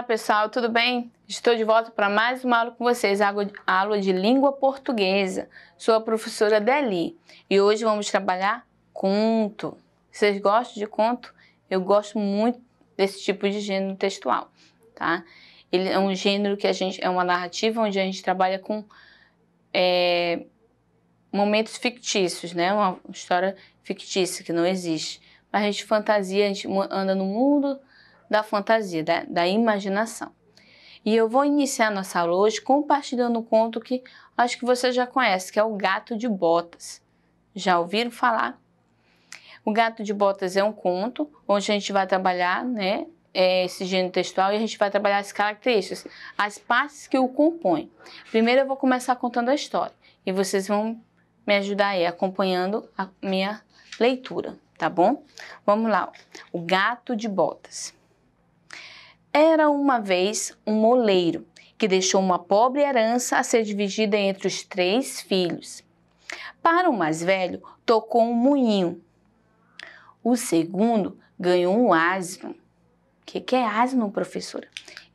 Olá pessoal, tudo bem? Estou de volta para mais uma aula com vocês, a aula de língua portuguesa. Sou a professora Deli e hoje vamos trabalhar conto. Vocês gostam de conto? Eu gosto muito desse tipo de gênero textual, tá? Ele é um gênero que a gente é uma narrativa onde a gente trabalha com é, momentos fictícios, né? Uma história fictícia que não existe. Mas a gente fantasia, a gente anda no mundo da fantasia, da, da imaginação. E eu vou iniciar nossa aula hoje compartilhando um conto que acho que você já conhece, que é o Gato de Botas. Já ouviram falar? O Gato de Botas é um conto onde a gente vai trabalhar né, é, esse gênero textual e a gente vai trabalhar as características, as partes que o compõem. Primeiro eu vou começar contando a história e vocês vão me ajudar aí acompanhando a minha leitura, tá bom? Vamos lá, ó. o Gato de Botas. Era uma vez um moleiro que deixou uma pobre herança a ser dividida entre os três filhos. Para o mais velho, tocou um moinho. O segundo ganhou um asno. O que, que é asno, professora?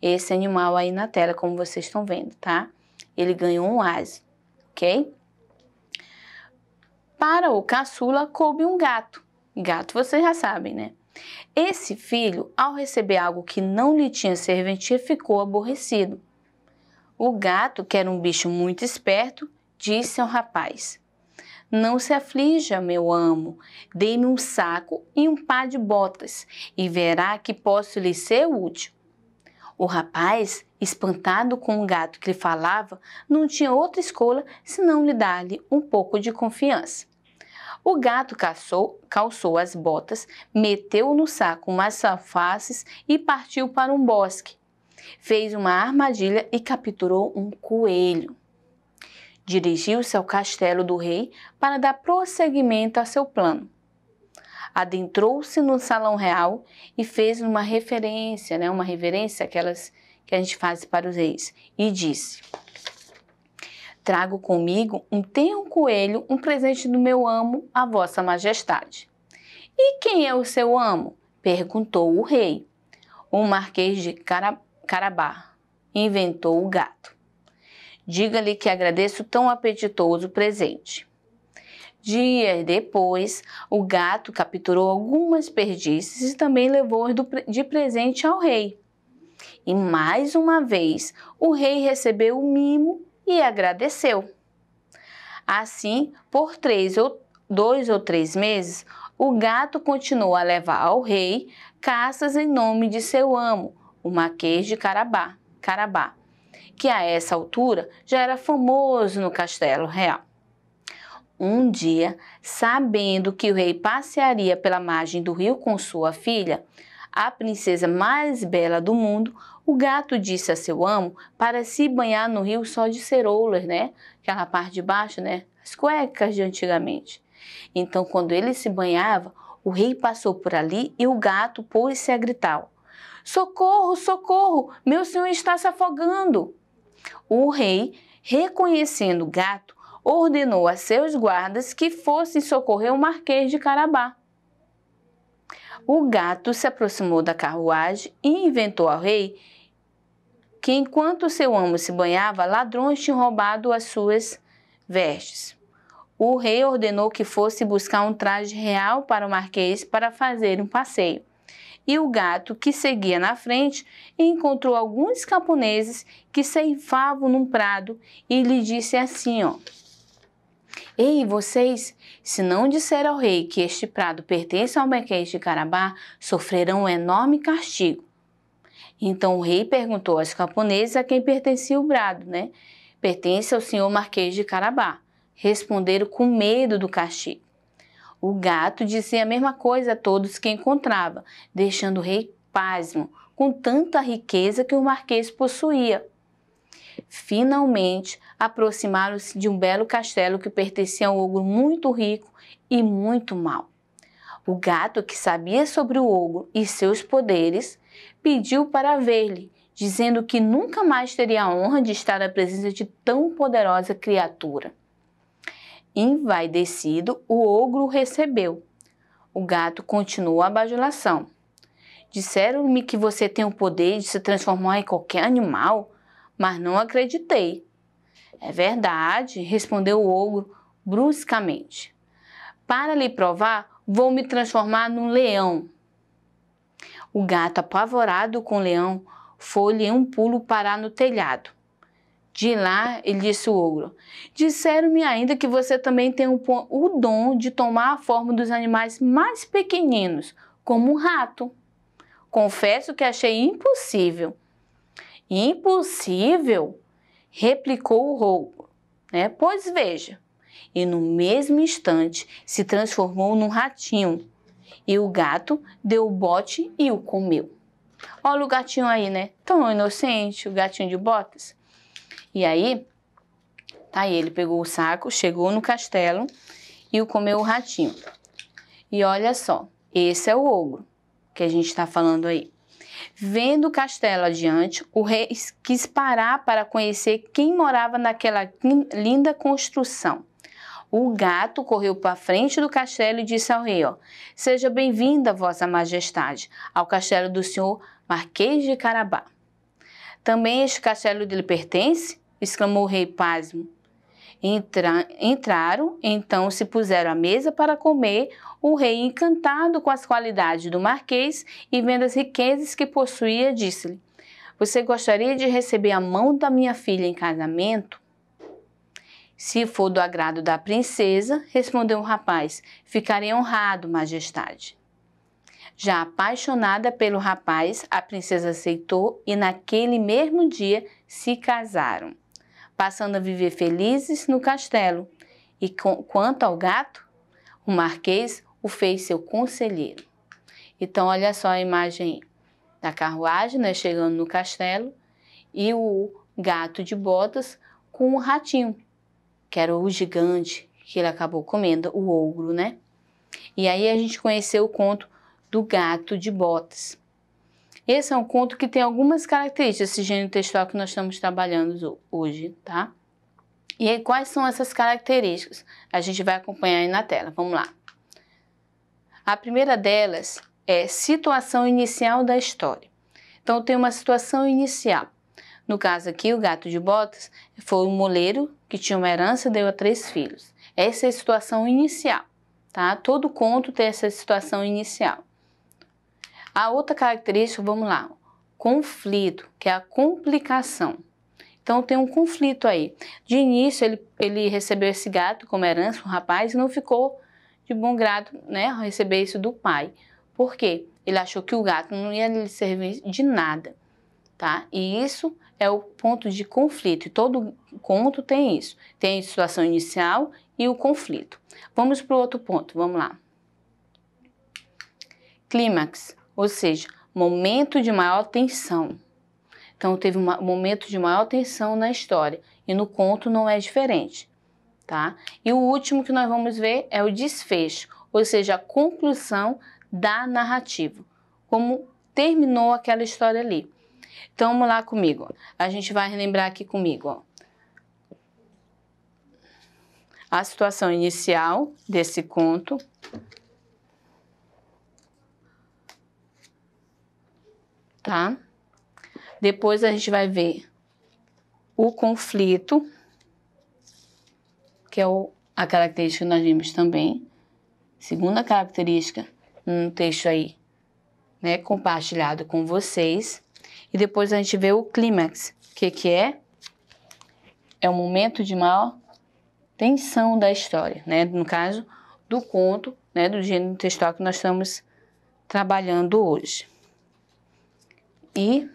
Esse animal aí na tela, como vocês estão vendo, tá? Ele ganhou um asno, ok? Para o caçula, coube um gato. Gato vocês já sabem, né? Esse filho, ao receber algo que não lhe tinha serventia, ficou aborrecido. O gato, que era um bicho muito esperto, disse ao rapaz: Não se aflija, meu amo, dê-me um saco e um par de botas, e verá que posso lhe ser útil. O rapaz, espantado com o gato que lhe falava, não tinha outra escolha senão lhe dar-lhe um pouco de confiança. O gato caçou, calçou as botas, meteu no saco umas alfaces e partiu para um bosque. Fez uma armadilha e capturou um coelho. Dirigiu-se ao castelo do rei para dar prosseguimento a seu plano. Adentrou-se no salão real e fez uma referência, né, uma reverência aquelas que a gente faz para os reis, e disse: Trago comigo um tenro coelho, um presente do meu amo, a vossa majestade. E quem é o seu amo? Perguntou o rei. O marquês de Cara... Carabá inventou o gato. Diga-lhe que agradeço tão apetitoso presente. Dias depois, o gato capturou algumas perdizes e também levou as de presente ao rei. E mais uma vez, o rei recebeu o mimo e agradeceu. Assim, por três ou dois ou três meses, o gato continuou a levar ao rei caças em nome de seu amo, o Marquês de Carabá, Carabá, que a essa altura já era famoso no Castelo Real. Um dia, sabendo que o rei passearia pela margem do rio com sua filha, a princesa mais bela do mundo o gato disse a seu amo para se banhar no rio só de ceroulas, né? Aquela parte de baixo, né? As cuecas de antigamente. Então, quando ele se banhava, o rei passou por ali e o gato pôs-se a gritar: Socorro, socorro! Meu senhor está se afogando! O rei, reconhecendo o gato, ordenou a seus guardas que fossem socorrer o Marquês de Carabá. O gato se aproximou da carruagem e inventou ao rei que enquanto seu amo se banhava, ladrões tinham roubado as suas vestes. O rei ordenou que fosse buscar um traje real para o marquês para fazer um passeio. E o gato, que seguia na frente, encontrou alguns camponeses que ceifavam num prado e lhe disse assim: ó, Ei, vocês, se não disser ao rei que este prado pertence ao marquês de Carabá, sofrerão um enorme castigo. Então o rei perguntou aos camponeses a quem pertencia o brado, né? Pertence ao senhor Marquês de Carabá. Responderam com medo do castigo. O gato dizia a mesma coisa a todos que encontrava, deixando o rei pasmo com tanta riqueza que o marquês possuía. Finalmente, aproximaram-se de um belo castelo que pertencia a um ogro muito rico e muito mau. O gato, que sabia sobre o ogro e seus poderes, pediu para ver-lhe, dizendo que nunca mais teria a honra de estar na presença de tão poderosa criatura. Envaidecido, o ogro recebeu. O gato continuou a bajulação. Disseram-me que você tem o poder de se transformar em qualquer animal, mas não acreditei. É verdade, respondeu o ogro bruscamente. Para lhe provar, vou me transformar num leão. O gato, apavorado com o leão, foi-lhe um pulo parar no telhado. De lá, ele disse o ogro: Disseram-me ainda que você também tem o, o dom de tomar a forma dos animais mais pequeninos, como um rato. Confesso que achei impossível. Impossível? replicou o ogro. Né? Pois veja. E no mesmo instante se transformou num ratinho e o gato deu o bote e o comeu. Olha o gatinho aí, né? Tão inocente, o gatinho de botas. E aí, tá aí, ele pegou o saco, chegou no castelo e o comeu o ratinho. E olha só, esse é o ogro que a gente está falando aí. Vendo o castelo adiante, o rei quis parar para conhecer quem morava naquela linda construção. O gato correu para a frente do castelo e disse ao rei: ó, Seja bem-vinda, Vossa Majestade, ao castelo do senhor Marquês de Carabá. Também este castelo lhe pertence? exclamou o rei pasmo. Entra, entraram, então se puseram à mesa para comer, o rei, encantado com as qualidades do marquês e vendo as riquezas que possuía, disse-lhe: Você gostaria de receber a mão da minha filha em casamento? Se for do agrado da princesa, respondeu o rapaz, ficarei honrado, majestade. Já apaixonada pelo rapaz, a princesa aceitou e naquele mesmo dia se casaram, passando a viver felizes no castelo. E com, quanto ao gato, o marquês o fez seu conselheiro. Então, olha só a imagem da carruagem, né, chegando no castelo, e o gato de botas com o ratinho, que era o gigante que ele acabou comendo, o ogro, né? E aí a gente conheceu o conto do gato de botas. Esse é um conto que tem algumas características, esse gênero textual que nós estamos trabalhando hoje, tá? E aí, quais são essas características? A gente vai acompanhar aí na tela, vamos lá. A primeira delas é situação inicial da história. Então, tem uma situação inicial. No caso aqui, o gato de botas foi um moleiro que tinha uma herança e deu a três filhos. Essa é a situação inicial, tá? Todo conto tem essa situação inicial. A outra característica, vamos lá, conflito, que é a complicação. Então tem um conflito aí. De início ele, ele recebeu esse gato como herança, um rapaz, e não ficou de bom grado, né, receber isso do pai. Por quê? Ele achou que o gato não ia lhe servir de nada, tá? E isso é o ponto de conflito. E todo conto tem isso. Tem a situação inicial e o conflito. Vamos para o outro ponto, vamos lá. Clímax, ou seja, momento de maior tensão. Então teve um momento de maior tensão na história e no conto não é diferente, tá? E o último que nós vamos ver é o desfecho, ou seja, a conclusão da narrativa, como terminou aquela história ali. Então vamos lá comigo. A gente vai relembrar aqui comigo a situação inicial desse conto. Tá? Depois a gente vai ver o conflito, que é o, a característica que nós vimos também. Segunda característica, um texto aí, né, compartilhado com vocês. E depois a gente vê o clímax. O que, que é? É o momento de maior tensão da história, né? No caso do conto, né? Do gênero textual que nós estamos trabalhando hoje. E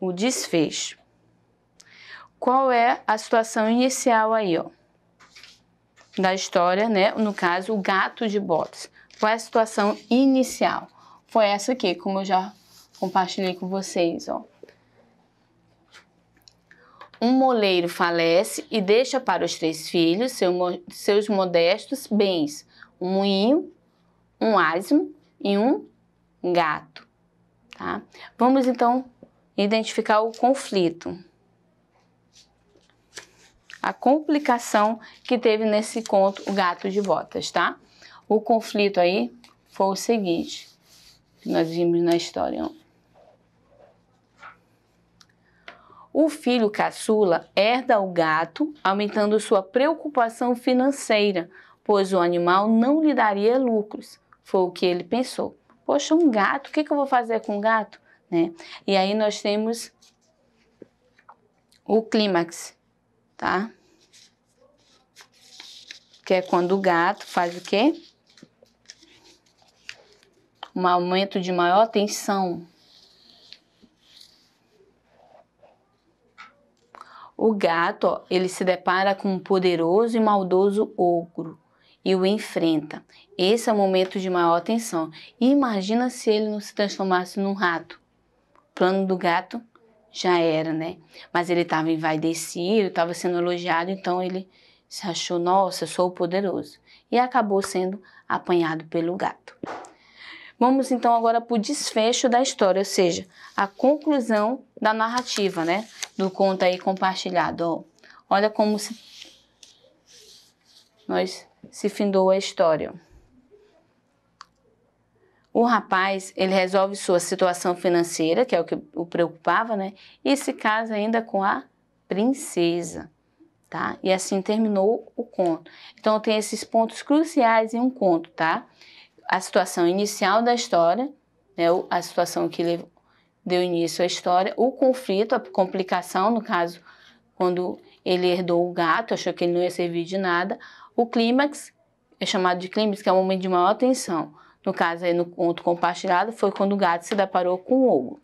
o desfecho. Qual é a situação inicial aí, ó? Da história, né? No caso, o gato de botas é a situação inicial. Foi essa aqui, como eu já compartilhei com vocês, ó. Um moleiro falece e deixa para os três filhos seu, seus modestos bens, um moinho, um asno e um gato. Tá? Vamos então identificar o conflito. A complicação que teve nesse conto o gato de botas, tá? O conflito aí foi o seguinte, que nós vimos na história. O filho caçula herda o gato, aumentando sua preocupação financeira, pois o animal não lhe daria lucros. Foi o que ele pensou. Poxa, um gato, o que, que eu vou fazer com um gato? Né? E aí nós temos o clímax, tá? Que é quando o gato faz o quê? um aumento de maior tensão. O gato, ele se depara com um poderoso e maldoso ogro e o enfrenta. Esse é o momento de maior tensão. E imagina se ele não se transformasse num rato. O plano do gato já era, né? Mas ele estava envaidecido, estava sendo elogiado, então ele se achou, nossa, sou poderoso. E acabou sendo apanhado pelo gato. Vamos então agora para o desfecho da história, ou seja, a conclusão da narrativa, né? Do conto aí compartilhado. Ó, olha como se nós se findou a história. O rapaz, ele resolve sua situação financeira, que é o que o preocupava, né? E se casa ainda com a princesa, tá? E assim terminou o conto. Então tem esses pontos cruciais em um conto, tá? a situação inicial da história, né, a situação que deu início à história, o conflito, a complicação, no caso, quando ele herdou o gato, achou que ele não ia servir de nada, o clímax, é chamado de clímax, que é o momento de maior tensão. No caso, aí no conto compartilhado, foi quando o gato se deparou com o ogro.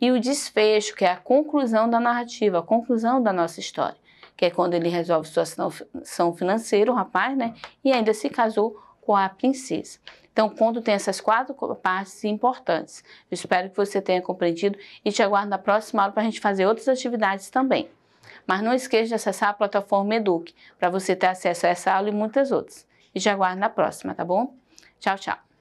E o desfecho, que é a conclusão da narrativa, a conclusão da nossa história, que é quando ele resolve sua situação financeira, o rapaz, né? E ainda se casou com a princesa. Então, quando tem essas quatro partes importantes, eu espero que você tenha compreendido e te aguardo na próxima aula para a gente fazer outras atividades também. Mas não esqueça de acessar a plataforma Eduque para você ter acesso a essa aula e muitas outras. E te aguardo na próxima, tá bom? Tchau, tchau.